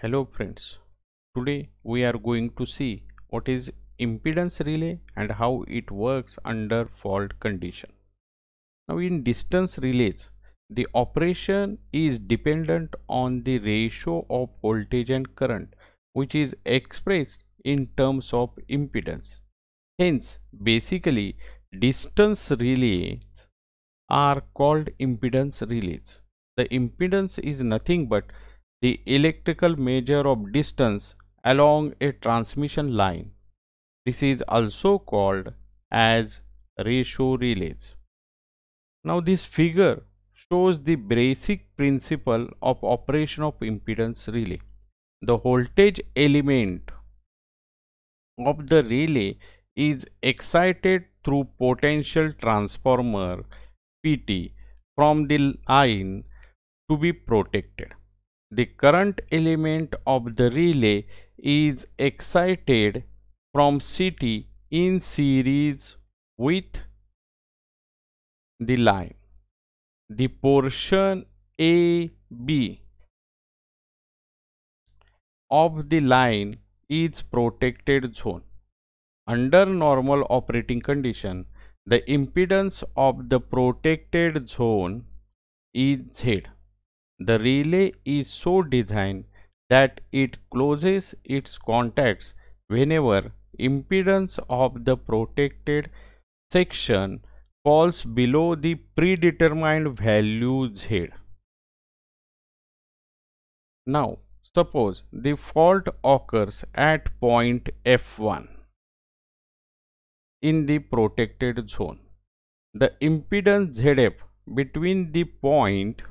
hello friends today we are going to see what is impedance relay and how it works under fault condition now in distance relays the operation is dependent on the ratio of voltage and current which is expressed in terms of impedance hence basically distance relays are called impedance relays the impedance is nothing but the electrical measure of distance along a transmission line. This is also called as ratio relays. Now this figure shows the basic principle of operation of impedance relay. The voltage element of the relay is excited through potential transformer PT from the line to be protected the current element of the relay is excited from CT in series with the line. The portion AB of the line is protected zone. Under normal operating condition, the impedance of the protected zone is Z. The relay is so designed that it closes its contacts whenever impedance of the protected section falls below the predetermined value z. Now, suppose the fault occurs at point F1 in the protected zone. The impedance ZF between the point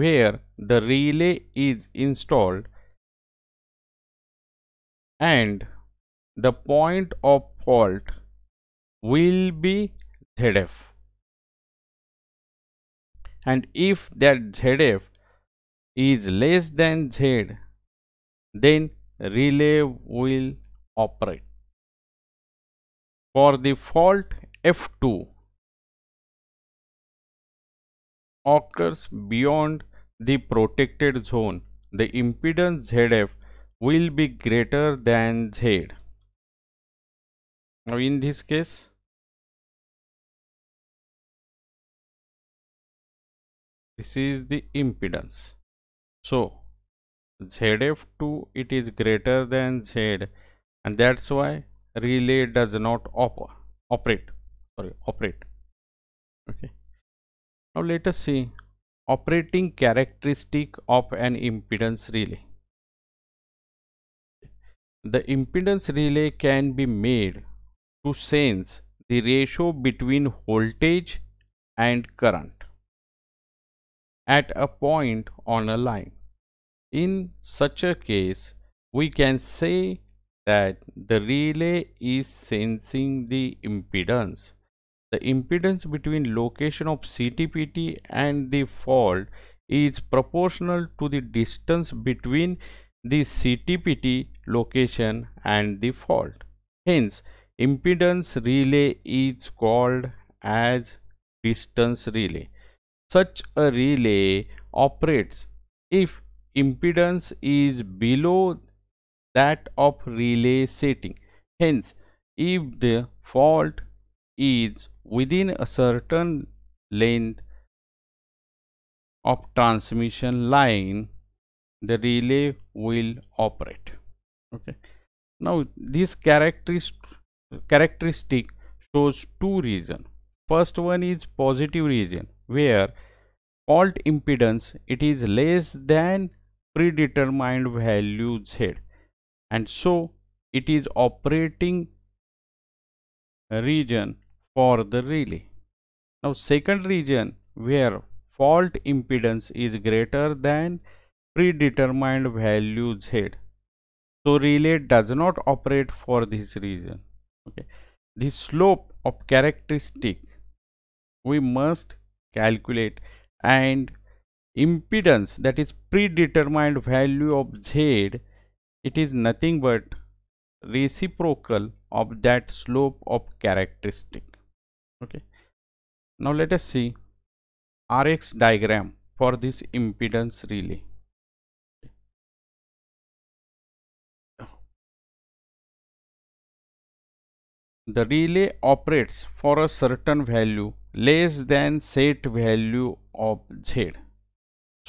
where the relay is installed and the point of fault will be ZF and if that ZF is less than Z then relay will operate for the fault F2 occurs beyond the protected zone, the impedance ZF will be greater than Z. Now in this case, this is the impedance. So ZF2 it is greater than Z and that's why relay does not op operate sorry operate okay now let us see operating characteristic of an impedance relay the impedance relay can be made to sense the ratio between voltage and current at a point on a line in such a case we can say that the relay is sensing the impedance the impedance between location of CTPT and the fault is proportional to the distance between the CTPT location and the fault. Hence, impedance relay is called as distance relay. Such a relay operates if impedance is below that of relay setting. Hence, if the fault is within a certain length of transmission line the relay will operate okay now this characteristic characteristic shows two region first one is positive region where fault impedance it is less than predetermined value z and so it is operating region for the relay. Now second region where fault impedance is greater than predetermined value Z. So relay does not operate for this region. Okay. The slope of characteristic we must calculate and impedance that is predetermined value of Z it is nothing but reciprocal of that slope of characteristic okay now let us see rx diagram for this impedance relay the relay operates for a certain value less than set value of z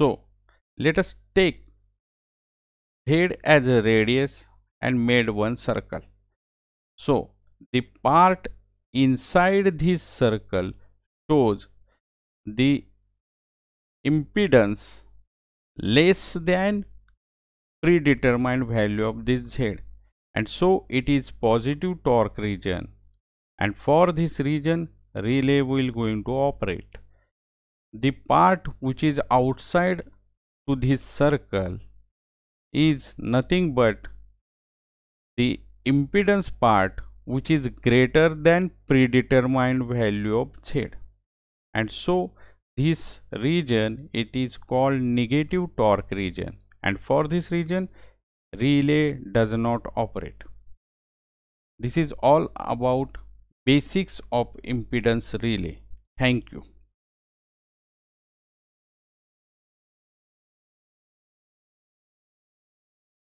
so let us take z as a radius and made one circle so the part inside this circle shows the impedance less than predetermined value of this z and so it is positive torque region and for this region relay will going to operate the part which is outside to this circle is nothing but the impedance part which is greater than predetermined value of z and so this region it is called negative torque region and for this region relay does not operate this is all about basics of impedance relay thank you